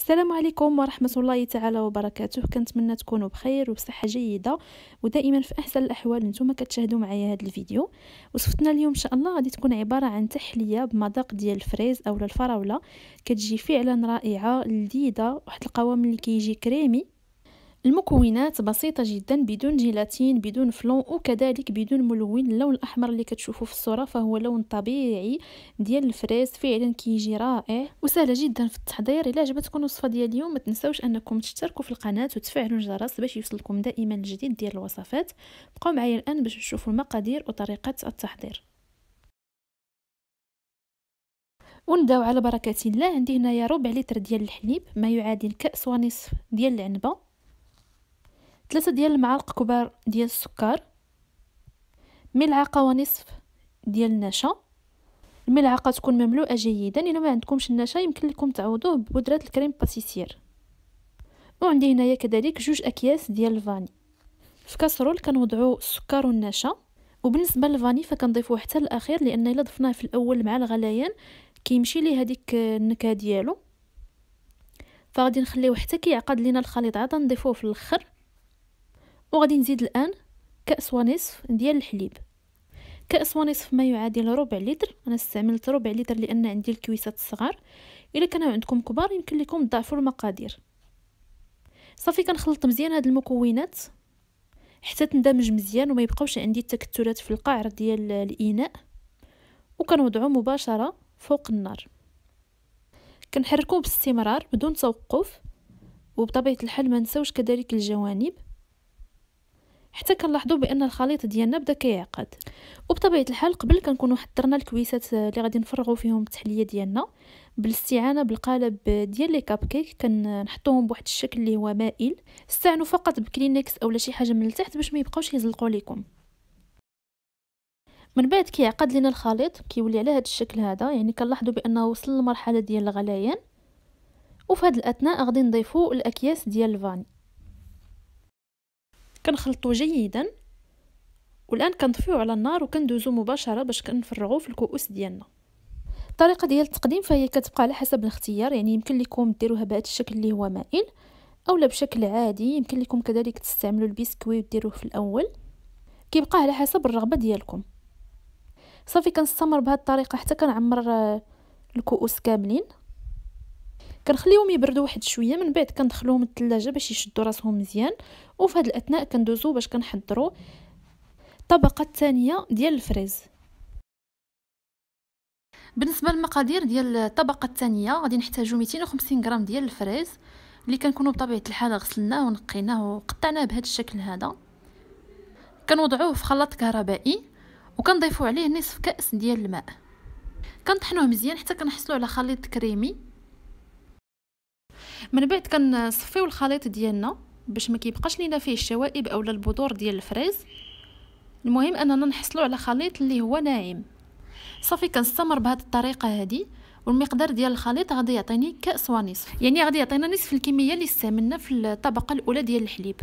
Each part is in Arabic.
السلام عليكم ورحمة الله تعالى وبركاته كنتمنى تكونوا بخير وبصحة جيدة ودائما في أحسن الأحوال نتوما كتشاهدوا معايا هذا الفيديو وصفتنا اليوم إن شاء الله غادي تكون عبارة عن تحلية بمذاق ديال الفريز أو الفراولة كتجي فعلا رائعة لذيذة واحد القوام اللي كيجي كريمي المكونات بسيطة جدا بدون جيلاتين بدون فلون وكذلك بدون ملون اللون الأحمر اللي كتشوفوه في الصورة فهو لون طبيعي ديال الفريز فعلا كيجي رائع وسهلة جدا في التحضير إلا عجبتكم الوصفة ديال اليوم ما تنسوش أنكم تشتركوا في القناة وتفعلوا الجرس باش يوصلكم دائما الجديد ديال الوصفات بقوا معايا الآن باش تشوفوا المقادير وطريقة التحضير ونبداو على بركة الله عندي هنايا ربع لتر ديال الحليب ما يعادل كأس ونصف ديال العنبة ثلاثة ديال المعالق كبار ديال السكر ملعقة ونصف ديال النشا الملعقة تكون مملوءة جيدا إلا ما عندكمش النشا يمكن لكم تعوضوه ببودرة الكريم باتيسير وعندي هنايا كذلك جوج أكياس ديال الفاني في كاسرول كنوضعو السكر والنشا وبالنسبه للفاني فكنضيفوه حتى الاخير لان الا ضفناه في الاول مع الغليان كيمشي ليه هذيك النكهه ديالو فغادي نخليوه حتى كيعقد لينا الخليط عاد نضيفوه في الاخر وغادي نزيد الان كاس ونصف ديال الحليب كاس ونصف ما يعادل ربع لتر انا استعملت ربع لتر لان عندي الكويسات الصغار الا كانوا عندكم كبار يمكن لكم تضاعفوا المقادير صافي كنخلط مزيان هاد المكونات حتى تندمج مزيان وما يبقاوش عندي التكتلات في القعر ديال الاناء وكنوضعو مباشره فوق النار كنحركو باستمرار بدون توقف وبطبيعه الحال ما نساوش كذلك الجوانب حتى كنلاحظوا بان الخليط ديالنا بدا كيعقد وبطبيعه الحال قبل كنكونوا حضرنا الكويسات اللي غادي نفرغوا فيهم التحليه ديالنا بالاستعانه بالقالب ديال لي كاب كيك كنحطوهم بواحد الشكل اللي هو مائل استعنوا فقط بكلينكس اولا شي حاجه من التحت باش ما يبقاوش يزلقوا لكم من بعد كيعقد لينا الخليط كيولي على هذا الشكل هذا يعني كنلاحظوا بانه وصل لمرحله ديال الغليان وفي هذه الاثناء غادي نضيفوا الاكياس ديال الفاني كنخلطو جيدا والان كنطفيو على النار وكندوزو مباشره باش كنفرغو في الكؤوس ديالنا الطريقه ديال التقديم فهي كتبقى على حسب الاختيار يعني يمكن لكم ديروها بهذا الشكل اللي هو مائل اولا بشكل عادي يمكن لكم كذلك تستعملوا البسكوي وديروه في الاول كيبقى على حسب الرغبه ديالكم صافي كنستمر بهذه الطريقه حتى كنعمر آه، الكؤوس كاملين كنخليهم يبردوا واحد شويه من بعد كندخلوهم الثلاجه باش يشدوا راسهم مزيان وفي هذه الاثناء كندوزو باش كنحضروا الطبقه الثانيه ديال الفريز بالنسبه للمقادير ديال الطبقه الثانيه غادي نحتاجو 250 غرام ديال الفريز اللي كنكونوا بطبيعه الحال غسلناه ونقيناه وقطعناه بهذا الشكل هذا كنوضعوه في خلاط كهربائي وكنضيفوا عليه نصف كاس ديال الماء كنطحنوه مزيان حتى كنحصلوا على خليط كريمي من بعد كنصفيو الخليط ديالنا باش ما كيبقاش لينا فيه الشوائب اولا البذور ديال الفريز المهم اننا نحصلوا على خليط اللي هو ناعم صافي كنستمر بهذه الطريقه هذه والمقدار ديال الخليط غادي يعطيني كاس ونصف يعني غادي يعطينا نصف الكميه اللي استعملنا في الطبقه الاولى ديال الحليب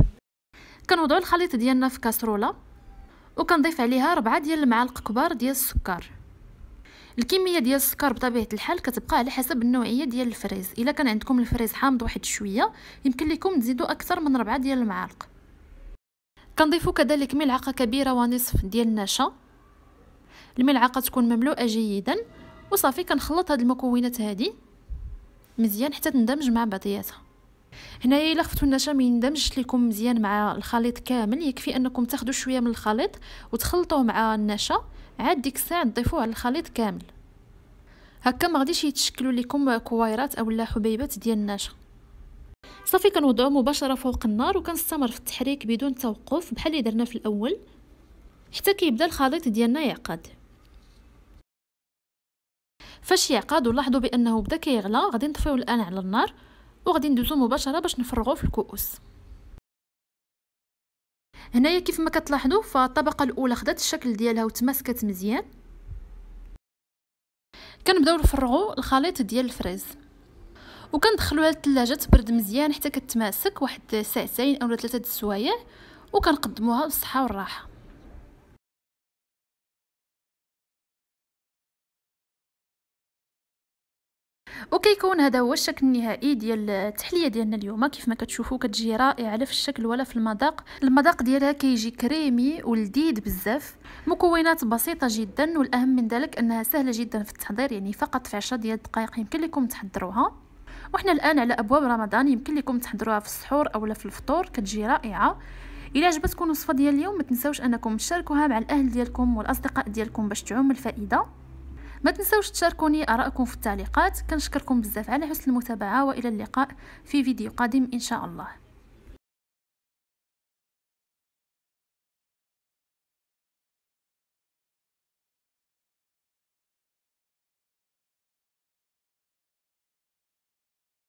كنوضعوا الخليط ديالنا في كاسروله وكنضيف عليها ربعة ديال المعالق كبار ديال السكر الكميه ديال السكر بطبيعه الحال كتبقى على حسب النوعيه ديال الفريز الا كان عندكم الفريز حامض واحد شويه يمكن لكم تزيدوا اكثر من ربعة ديال المعالق كنضيفوا كذلك ملعقه كبيره ونصف ديال النشا الملعقه تكون مملوءه جيدا وصافي كنخلط هاد المكونات هادي مزيان حتى تندمج مع بعضياتها هنايا الا خفتو النشا ما يندمجش لكم مزيان مع الخليط كامل يكفي انكم تاخدو شويه من الخليط وتخلطوه مع النشا عاد ديك الساعه تضيفوه على الخليط كامل هكا ما غاديش يتشكلوا لكم كويرات اولا حبيبات ديال النشا صافي كنوضعو مباشره فوق النار وكنستمر في التحريك بدون توقف بحال اللي درنا في الاول حتى كيبدا الخليط ديالنا يعقد فاش يعقد ولاحظوا بانه بدا كيغلى غادي نطفيو الان على النار وغادي ندوزو مباشره باش نفرغوه في الكؤوس هنايا كيف ما كتلاحظوا فالطبقه الاولى خدات الشكل ديالها وتماسكت مزيان كنبداو نفرغوا الخليط ديال الفريز وكندخلوها للثلاجه تبرد مزيان حتى كتماسك واحد ساعتين اولا ثلاثه د السوايع وكنقدموها بالصحه والراحه وكيكون هذا هو الشكل النهائي ديال التحليه ديالنا اليوم كيف ما كتشوفوا كتجي رائعه لا في الشكل ولا في المذاق المذاق ديالها كيجي كريمي ولذيذ بزاف مكونات بسيطه جدا والاهم من ذلك انها سهله جدا في التحضير يعني فقط في 10 ديال الدقائق يمكن لكم تحضروها وحنا الان على ابواب رمضان يمكن لكم تحضروها في السحور اولا في الفطور كتجي رائعه الى عجبتكم الوصفه ديال اليوم ما تنساوش انكم تشاركوها مع الاهل ديالكم والاصدقاء ديالكم باش تعم الفائده ما تنسوش تشاركوني ارائكم في التعليقات كنشكركم بزاف على حسن المتابعه والى اللقاء في فيديو قادم ان شاء الله